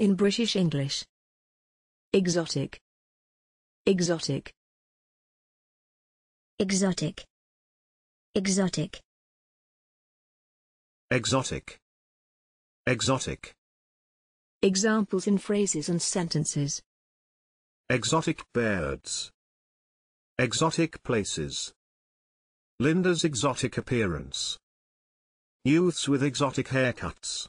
in British English. Exotic. Exotic. Exotic. Exotic. Exotic. Exotic. Examples in phrases and sentences. Exotic birds. Exotic places. Linda's exotic appearance. Youths with exotic haircuts.